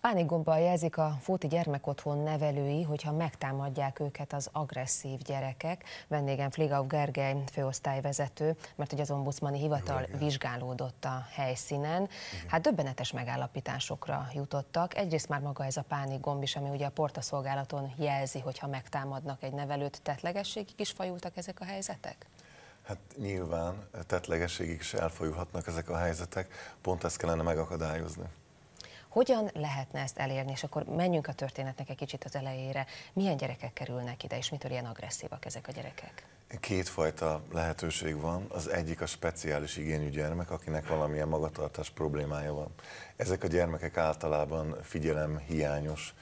Pánikgombbal jelzik a Fóti Gyermekotthon nevelői, hogyha megtámadják őket az agresszív gyerekek. Vendégem Fligau Gergely főosztályvezető, mert ugye az ombudsmani hivatal Jó, vizsgálódott a helyszínen. Igen. Hát döbbenetes megállapításokra jutottak. Egyrészt már maga ez a pánikgomb is, ami ugye a portaszolgálaton jelzi, hogyha megtámadnak egy nevelőt. Tetlegességig is fajultak ezek a helyzetek? Hát nyilván tetlegességig is elfolyulhatnak ezek a helyzetek, pont ezt kellene megakadályozni. Hogyan lehetne ezt elérni? És akkor menjünk a történetnek egy kicsit az elejére. Milyen gyerekek kerülnek ide, és mitől ilyen agresszívak ezek a gyerekek? Kétfajta lehetőség van. Az egyik a speciális igényű gyermek, akinek valamilyen magatartás problémája van. Ezek a gyermekek általában figyelem hiányos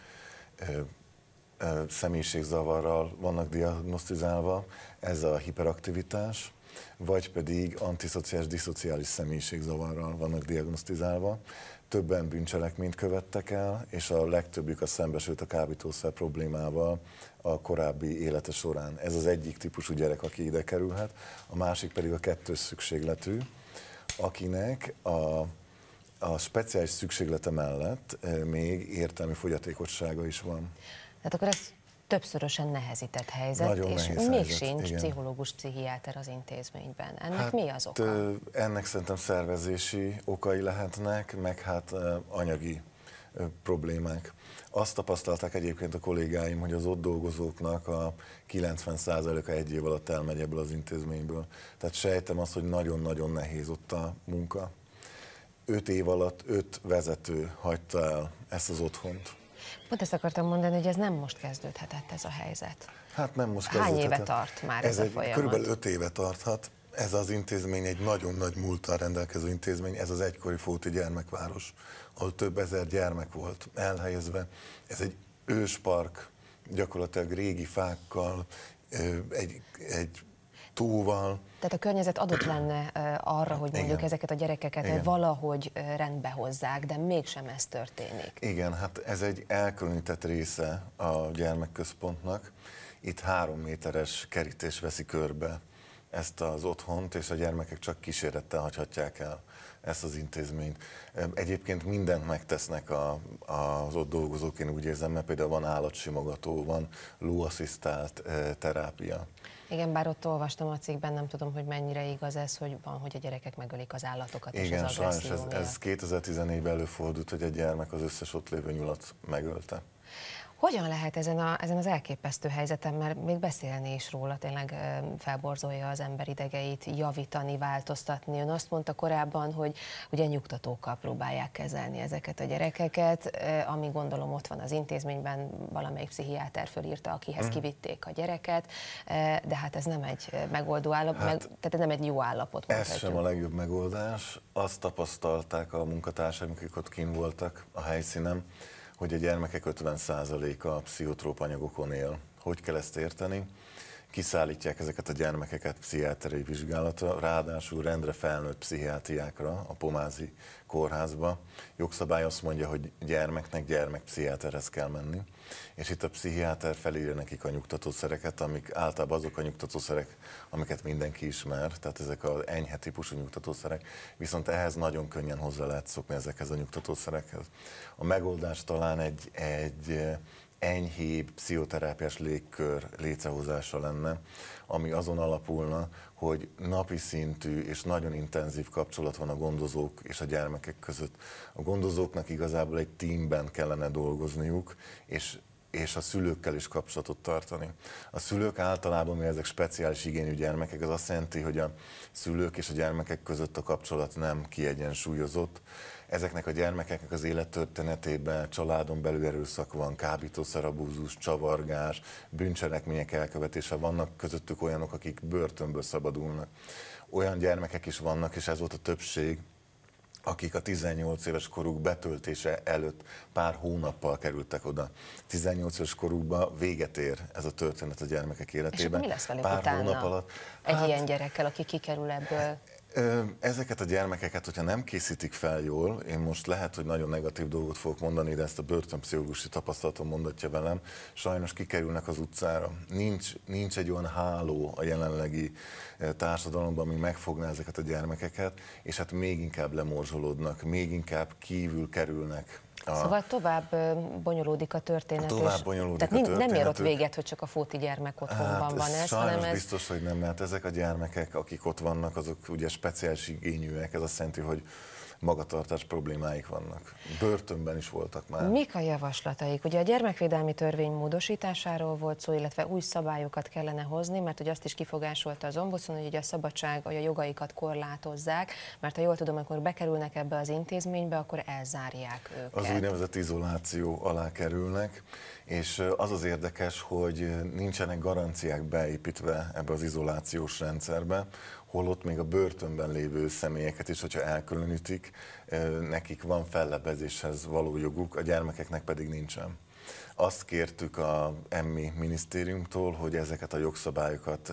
személyiségzavarral vannak diagnosztizálva, ez a hiperaktivitás, vagy pedig antiszociális, diszociális személyiségzavarral vannak diagnosztizálva többen bűncselekményt követtek el, és a legtöbbük a szembesült a kábítószer problémával a korábbi élete során. Ez az egyik típusú gyerek, aki ide kerülhet, a másik pedig a kettős szükségletű, akinek a, a speciális szükséglete mellett eh, még értelmi fogyatékossága is van. Hát akkor ez többszörösen nehezített helyzet, Nagyon és még helyzet, sincs igen. pszichológus, pszichiáter az intézményben. Ennek hát, mi az oka? Ennek szerintem szervezési okai lehetnek, meg hát anyagi problémák. Azt tapasztalták egyébként a kollégáim, hogy az ott dolgozóknak a 90%-a egy év alatt elmegy ebből az intézményből. Tehát sejtem azt, hogy nagyon-nagyon nehéz ott a munka. Öt év alatt öt vezető hagyta el ezt az otthont. Pont ezt akartam mondani, hogy ez nem most kezdődhetett ez a helyzet. Hát nem most Hány éve tart már ez, ez a egy, folyamat? Körülbelül öt éve tarthat. Ez az intézmény egy nagyon nagy múltal rendelkező intézmény, ez az egykori Fóti gyermekváros, ahol több ezer gyermek volt elhelyezve. Ez egy őspark, gyakorlatilag régi fákkal, egy, egy túval. Tehát a környezet adott lenne arra, hát hogy mondjuk Igen. ezeket a gyerekeket Igen. valahogy rendbe hozzák, de mégsem ez történik. Igen, hát ez egy elkülönített része a gyermekközpontnak. Itt három méteres kerítés veszi körbe ezt az otthont, és a gyermekek csak kísérettel hagyhatják el ezt az intézményt. Egyébként mindent megtesznek a, a, az ott dolgozók, én úgy érzem, mert például van állatsimogató, van lóasszisztált terápia. Igen, bár ott olvastam a cikkben, nem tudom, hogy mennyire igaz ez, hogy van, hogy a gyerekek megölik az állatokat. Igen, és az sajnos ez, ez 2014-ben előfordult, hogy egy gyermek az összes ott lévő nyulat megölte. Hogyan lehet ezen, a, ezen az elképesztő helyzeten, mert még beszélni is róla tényleg felborzolja az ember idegeit, javítani, változtatni. Ön azt mondta korábban, hogy ugye nyugtatókkal próbálják kezelni ezeket a gyerekeket, ami gondolom ott van az intézményben, valamelyik pszichiáter fölírta, akihez mm. kivitték a gyereket, de hát ez nem egy megoldó állapot, hát, meg, tehát ez nem egy jó állapot. Ez sem a legjobb megoldás. Azt tapasztalták a munkatársaim, akik ott kín voltak a helyszínen, hogy a gyermekek 50%-a pszichotróp anyagokon él. Hogy kell ezt érteni? kiszállítják ezeket a gyermekeket pszichiáteri vizsgálatra, ráadásul rendre felnőtt pszichiátriákra a Pomázi kórházba. Jogszabály azt mondja, hogy gyermeknek gyermekpszichiáterhez kell menni, és itt a pszichiáter felírja nekik a nyugtatószereket, amik általában azok a nyugtatószerek, amiket mindenki ismer, tehát ezek az enyhe típusú nyugtatószerek, viszont ehhez nagyon könnyen hozzá lehet szokni ezekhez a nyugtatószerekhez. A megoldás talán egy, egy enyhébb pszichoterápiás légkör létrehozása lenne, ami azon alapulna, hogy napi szintű és nagyon intenzív kapcsolat van a gondozók és a gyermekek között. A gondozóknak igazából egy teamben kellene dolgozniuk, és és a szülőkkel is kapcsolatot tartani. A szülők általában, mi ezek speciális igényű gyermekek, az azt jelenti, hogy a szülők és a gyermekek között a kapcsolat nem kiegyensúlyozott. Ezeknek a gyermekeknek az élettörténetében családon belül erőszak van, kábítószerabúzus, csavargás, bűncselekmények elkövetése, vannak közöttük olyanok, akik börtönből szabadulnak. Olyan gyermekek is vannak, és ez volt a többség, akik a 18 éves koruk betöltése előtt pár hónappal kerültek oda. 18 éves korukban véget ér ez a történet a gyermekek életében. És mi lesz velük pár utána hónap alatt, egy hát, ilyen gyerekkel, aki kikerül ebből? Ezeket a gyermekeket, hogyha nem készítik fel jól, én most lehet, hogy nagyon negatív dolgot fogok mondani, de ezt a börtönpszichológusi tapasztalatom mondatja velem, sajnos kikerülnek az utcára. Nincs, nincs egy olyan háló a jelenlegi társadalomban, ami megfogná ezeket a gyermekeket, és hát még inkább lemorzsolódnak, még inkább kívül kerülnek a... Szóval tovább bonyolódik a történet. Tovább bonyolódik és... a történet. nem ér ott véget, hogy csak a fóti gyermek hát, otthonban hát, van ez, hanem ez... biztos, hogy nem. mert ezek a gyermekek, akik ott vannak, azok ugye speciális igényűek. Ez azt jelenti, hogy magatartás problémáik vannak. Börtönben is voltak már. Mik a javaslataik? Ugye a gyermekvédelmi törvény módosításáról volt szó, illetve új szabályokat kellene hozni, mert hogy azt is kifogásolta az ombudsman, hogy ugye a szabadság, a jogaikat korlátozzák, mert ha jól tudom, akkor bekerülnek ebbe az intézménybe, akkor elzárják őket. Az úgynevezett izoláció alá kerülnek, és az az érdekes, hogy nincsenek garanciák beépítve ebbe az izolációs rendszerbe, holott még a börtönben lévő személyeket is, hogyha elkülönítik, eh, nekik van fellebezéshez való joguk, a gyermekeknek pedig nincsen. Azt kértük a emmi minisztériumtól, hogy ezeket a jogszabályokat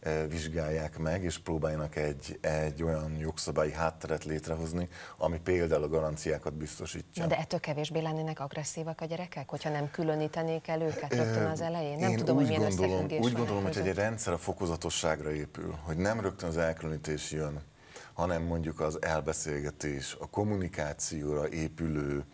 e, vizsgálják meg, és próbáljanak egy, egy olyan jogszabályi hátteret létrehozni, ami például a garanciákat biztosítja. De ettől kevésbé lennének agresszívak a gyerekek, hogyha nem különítenék el őket rögtön az elején? Nem Én tudom, hogy milyen gondolom, Úgy gondolom, hogy egy rendszer a fokozatosságra épül, hogy nem rögtön az elkülönítés jön, hanem mondjuk az elbeszélgetés, a kommunikációra épülő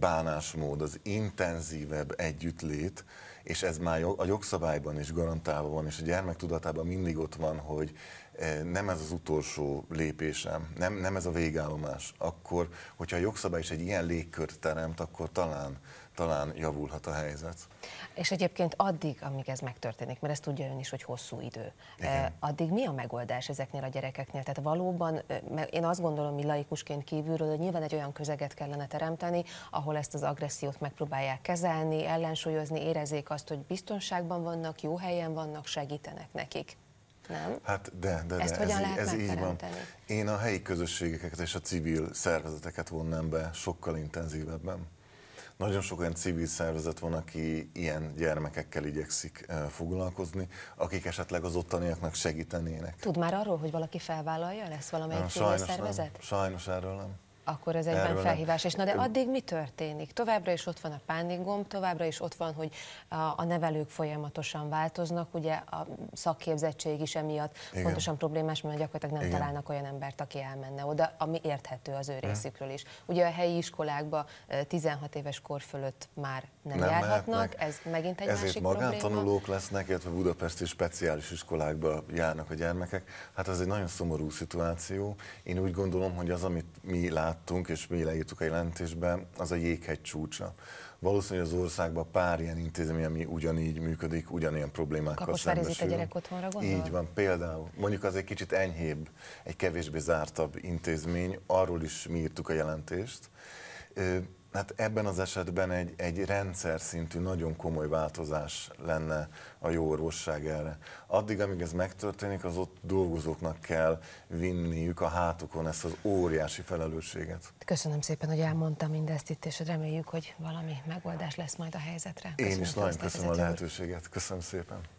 bánásmód, az intenzívebb együttlét, és ez már a jogszabályban is garantálva van, és a gyermek tudatában mindig ott van, hogy Eh, nem ez az utolsó lépésem, nem, nem ez a végállomás, akkor, hogyha a jogszabály is egy ilyen légkört teremt, akkor talán, talán javulhat a helyzet. És egyébként addig, amíg ez megtörténik, mert ezt tudja ön is, hogy hosszú idő, Igen. Eh, addig mi a megoldás ezeknél a gyerekeknél? Tehát valóban, eh, én azt gondolom, mi laikusként kívülről, hogy nyilván egy olyan közeget kellene teremteni, ahol ezt az agressziót megpróbálják kezelni, ellensúlyozni, érezzék azt, hogy biztonságban vannak, jó helyen vannak, segítenek nekik nem? Hát de, de, de. Ezt ez, lehet ez így van. Én a helyi közösségeket és a civil szervezeteket vonnám be sokkal intenzívebben. Nagyon sok olyan civil szervezet van, aki ilyen gyermekekkel igyekszik foglalkozni, akik esetleg az ottaniaknak segítenének. Tud már arról, hogy valaki felvállalja lesz valamelyik civil szervezet? Nem, sajnos erről nem akkor ez egyben Erről felhívás. És na de addig mi történik? Továbbra is ott van a pánikgomb, továbbra is ott van, hogy a, a nevelők folyamatosan változnak, ugye a szakképzettség is emiatt Igen. pontosan problémás, mert gyakorlatilag nem Igen. találnak olyan embert, aki elmenne oda, ami érthető az ő részükről is. Ugye a helyi iskolákba 16 éves kor fölött már nem, nem járhatnak, mehetnek. ez megint egy Ezért másik magántanulók Ezért tanulók lesznek, illetve budapesti speciális iskolákba járnak a gyermekek. Hát ez egy nagyon szomorú szituáció. Én úgy gondolom, hogy az, amit mi látunk, láttunk, és mi leírtuk a jelentésbe, az a jéghegy csúcsa. Valószínűleg az országban pár ilyen intézmény, ami ugyanígy működik, ugyanilyen problémákkal Kapos szembesül. a gyerek otthonra gondol? Így van, például. Mondjuk az egy kicsit enyhébb, egy kevésbé zártabb intézmény, arról is mi írtuk a jelentést Hát ebben az esetben egy, egy rendszer szintű nagyon komoly változás lenne a jó orvosság erre. Addig, amíg ez megtörténik, az ott dolgozóknak kell vinniük a hátukon ezt az óriási felelősséget. Köszönöm szépen, hogy elmondtam mindezt itt, és reméljük, hogy valami megoldás lesz majd a helyzetre. Köszönöm Én is nagyon köszönöm a lehetőséget. Köszönöm szépen.